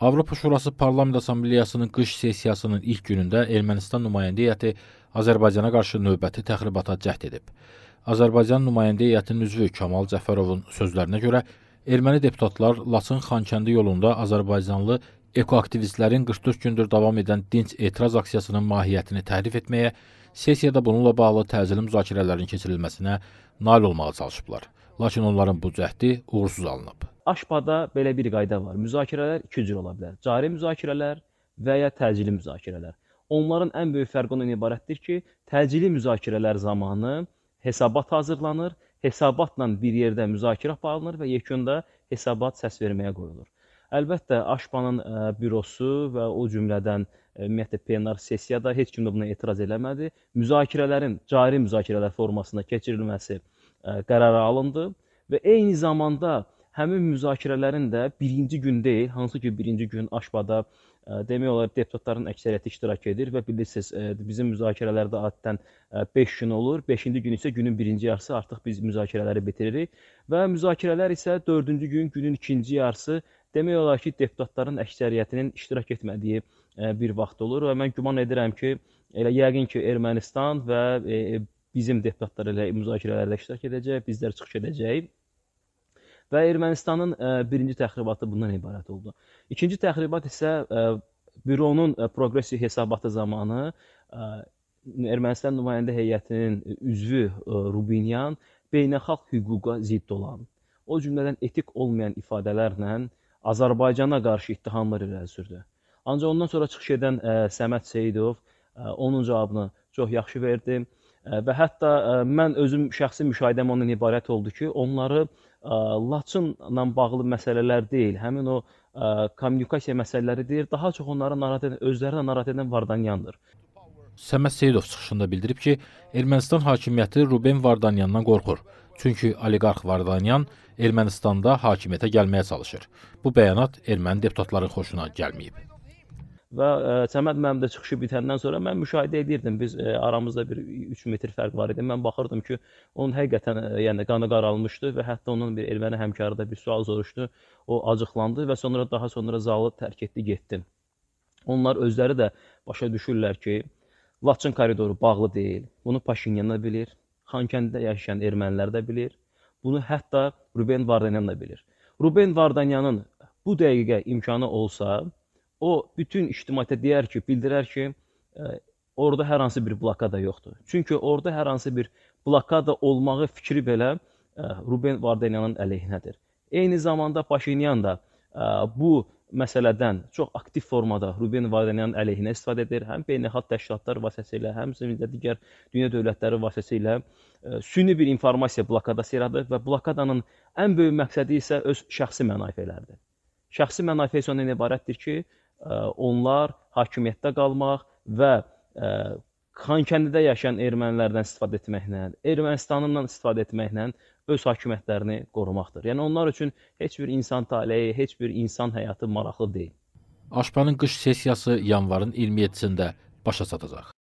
Avropa Şurası Parlament Assambleyasının qış sessiyasının ilk günündə Ermənistan nümayəndə heyəti Azərbaycana qarşı növbəti təxribata cəhd edib. Azərbaycan nümayəndə heyətinin üzvü Kamal Cəfərovun sözlərinə görə erməni deputatlar Laçın Xankəndi yolunda Azərbaycanlı ekoaktivistlərin 44 gündür davam edən dinç etiraz aksiyasının mahiyyətini təhrif etməyə, sessiyada bununla bağlı təzili müzakirələrin keçirilməsinə nail olmağa çalışıblar. Lakin onların bu cəhdi uğursuz alınıb. AŞPA-da belə bir qayda var. Müzakirələr iki cür ola bilər. Cari müzakirələr və ya təcili müzakirələr. Onların ən böyük fərqi ondan ibarətdir ki, təcili müzakirələr zamanı hesabat hazırlanır, hesabatla bir yerdə müzakirə aparılır və yekunda hesabat səs verməyə qoyulur. Əlbəttə, AŞPA-nın e, bürosu və o cümlədən e, ümumiyyətlə plenar sessiyada heç kim də buna etiraz eləmədi. Müzakirələrin cari müzakirələr formasında keçirilməsi e, qərara alındı və eyni zamanda həmin müzakirələrin də birinci gün deyil, hansı ki birinci gün Aşbada e, demək olar deputatların əksəriyyəti iştirak edir və bilirsiniz, e, bizim müzakirələrdə adətən 5 e, gün olur. 5-ci gün isə günün birinci yarısı artıq biz müzakirələri bitiririk və müzakirələr isə 4-cü gün günün ikinci yarısı demək olar ki, deputatların əksəriyyətinin iştirak etmədiyi bir vaxt olur və mən güman edirəm ki, elə yəqin ki, Ermənistan və bizim deputatlar elə müzakirələrdə iştirak edəcək, bizlər çıxış edəcəyik. Və Ermənistanın e, birinci təxribatı bundan ibarət oldu. İkinci təxribat isə e, büronun e, progressiv hesabatı zamanı Ermənistan nümayəndə heyətinin üzvü Rubinyan beynəlxalq hüquqa zidd olan, o cümlədən etik olmayan ifadələrlə Azərbaycana qarşı ittihamlar irəli sürdü. Ancaq ondan sonra çıxış edən ə, Səməd Seyidov ə, onun cavabını çox yaxşı verdi. Və hətta mən özüm şəxsi müşahidəm ondan ibarət oldu ki, onları Laçınla bağlı məsələlər deyil, həmin o kommunikasiya məsələləridir. Daha çox onları narahat edən, özlərini narahat edən Vardanyandır. Səməd Seyidov çıxışında bildirib ki, Ermənistan hakimiyyəti Ruben Vardanyandan qorxur. Çünki oliqarx Vardanyan Ermənistanda hakimiyyətə gəlməyə çalışır. Bu bəyanat erməni deputatların xoşuna gəlməyib. Və ə, e, Səməd müəllim də çıxışı bitəndən sonra mən müşahidə edirdim. Biz ə, e, aramızda bir 3 metr fərq var idi. Mən baxırdım ki, onun həqiqətən ə, e, yəni qanı qaralmışdı və hətta onun bir erməni həmkarı da bir sual soruşdu. O acıqlandı və sonra daha sonra zalı tərk etdi, getdi. Onlar özləri də başa düşürlər ki, Laçın koridoru bağlı deyil. Bunu Paşinyan da bilir, Xankəndidə yaşayan ermənilər də bilir. Bunu hətta Ruben Vardanyan da bilir. Ruben Vardanyanın bu dəqiqə imkanı olsa, o bütün ictimaiyyətə deyər ki, bildirər ki, e, orada hər hansı bir blokada yoxdur. Çünki orada hər hansı bir blokada olmağı fikri belə e, Ruben Vardanyanın əleyhinədir. Eyni zamanda Paşinyan da e, bu məsələdən çox aktiv formada Ruben Vardanyanın əleyhinə istifadə edir. Həm beynəlxalq təşkilatlar vasitəsilə, həmçinin də digər dünya dövlətləri vasitəsilə süni bir informasiya blokadası yaradır və blokadanın ən böyük məqsədi isə öz şəxsi mənafeləridir. Şəxsi mənafe isə ondan ibarətdir ki, onlar hakimiyyətdə qalmaq və Xankəndidə yaşayan ermənilərdən istifadə etməklə, Ermənistanından istifadə etməklə öz hakimiyyətlərini qorumaqdır. Yəni onlar üçün heç bir insan taleyi, heç bir insan həyatı maraqlı deyil. Aşpanın qış sessiyası yanvarın 27-də başa çatacaq.